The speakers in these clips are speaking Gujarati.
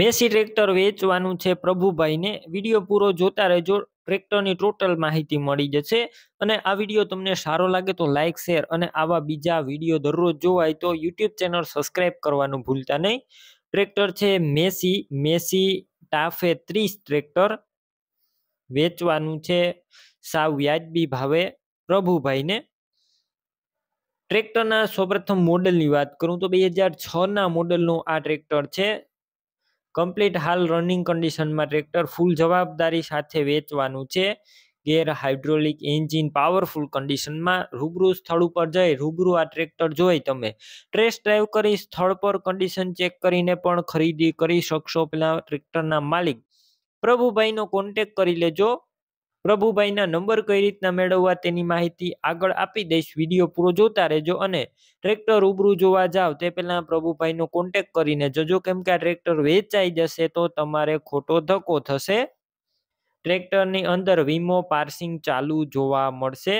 મેસી ટ્રેક્ટર વેચવાનું છે પ્રભુભાઈને વિડીયો પૂરો જોતા રહેજો ટ્રેક્ટરની ટોટલ માહિતી મળી જશે અને આ વિડીયો તમને સારો લાગે તો લાઇક શેર અને આવા બીજા વિડીયો દરરોજ જોવાય તો યુટ્યુબ ચેનલ સબસ્ક્રાઇબ કરવાનું ભૂલતા નહીં ટ્રેક્ટર છે મેસી મેસી ટાફે ત્રીસ ટ્રેક્ટર વેચવાનું છે સાવ વ્યાજબી ભાવે પ્રભુભાઈને ટ્રેક્ટરના સૌપ્રથમ મોડલની વાત કરું તો બે હજાર છના મોડલનું આ ટ્રેક્ટર છે કમ્પ્લીટ હાલ રનિંગ કન્ડિશનમાં ટ્રેક્ટર ફૂલ જવાબદારી સાથે વેચવાનું છે ગેર હાઇડ્રોલિક એન્જિન પાવરફુલ કન્ડિશનમાં રૂબરૂ સ્થળ ઉપર જઈ રૂબરૂ આ ટ્રેક્ટર જોઈ તમે ટ્રેસ ડ્રાઈવ કરી સ્થળ પર કન્ડિશન ચેક કરીને પણ ખરીદી કરી શકશો પેલા ટ્રેક્ટરના માલિક પ્રભુભાઈનો કોન્ટેક કરી લેજો પ્રભુભાઈના નંબર કઈ રીતના મેળવવા તેની માહિતી આગળ આપી દઈશ વિડીયો પૂરો જોતા રહેજો અને ટ્રેક્ટર ઉભરું જોવા જાવ તે પહેલાં પ્રભુભાઈનો કોન્ટેક કરીને જજો કેમ કે આ ટ્રેક્ટર વેચાઈ જશે તો તમારે ખોટો ધક્કો થશે ટ્રેક્ટરની અંદર વીમો પાર્સિંગ ચાલુ જોવા મળશે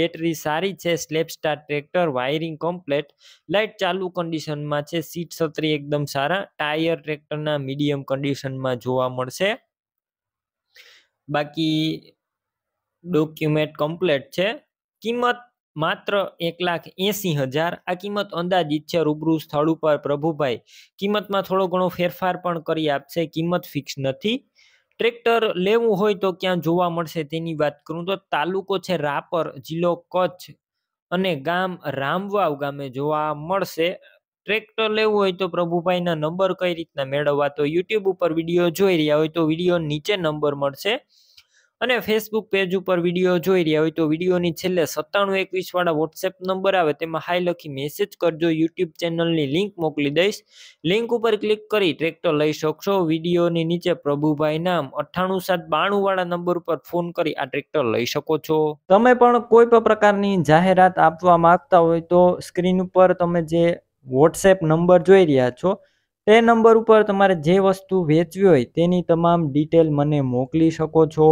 બેટરી સારી છે સ્લેપ સ્ટાર ટ્રેક્ટર વાયરિંગ કમ્પ્લેટ લાઇટ ચાલુ કન્ડિશનમાં છે સીટ છત્રી એકદમ સારા ટાયર ટ્રેક્ટરના મીડિયમ કન્ડિશનમાં જોવા મળશે બાકી ડોક્યુમેન્ટ કમ્પ્લેટ છે કિંમત માત્ર એક લાખ એંસી હજાર આ કિંમત અંદાજિત છે રૂબરૂ સ્થળ ઉપર પ્રભુભાઈ કિંમતમાં થોડો ઘણો ફેરફાર પણ કરી આપશે કિંમત ફિક્સ નથી ટ્રેક્ટર લેવું હોય તો ક્યાં જોવા મળશે તેની વાત કરું તો તાલુકો છે રાપર જિલ્લો કચ્છ અને ગામ રામવાવ ગામે જોવા મળશે ટ્રેક્ટર લેવું હોય તો પ્રભુભાઈના નંબર કઈ રીતના મેળવવા તો યુટ્યુબ ઉપર વિડીયો જોઈ રહ્યા હોય તો વિડીયો નીચે નંબર મળશે અને ફેસબુક પેજ ઉપર વિડીયો જોઈ રહ્યા હોય તો વિડીયોની છેલ્લે સત્તાણું એકવીસવાળા વોટ્સએપ નંબર આવે તેમાં હાઈ લખી મેસેજ કરજો યુટ્યુબ ચેનલની લિંક મોકલી દઈશ લિંક ઉપર ક્લિક કરી ટ્રેક્ટર લઈ શકશો વિડીયોની નીચે પ્રભુભાઈ નામ અઠ્ઠાણું સાત બાણુંવાળા નંબર ઉપર ફોન કરી આ ટ્રેક્ટર લઈ શકો છો તમે પણ કોઈ પણ પ્રકારની જાહેરાત આપવા માંગતા હોય તો સ્ક્રીન ઉપર તમે જે વોટ્સએપ નંબર જોઈ રહ્યા છો તે નંબર ઉપર તમારે જે વસ્તુ વેચવી હોય તેની તમામ ડિટેલ મને મોકલી શકો છો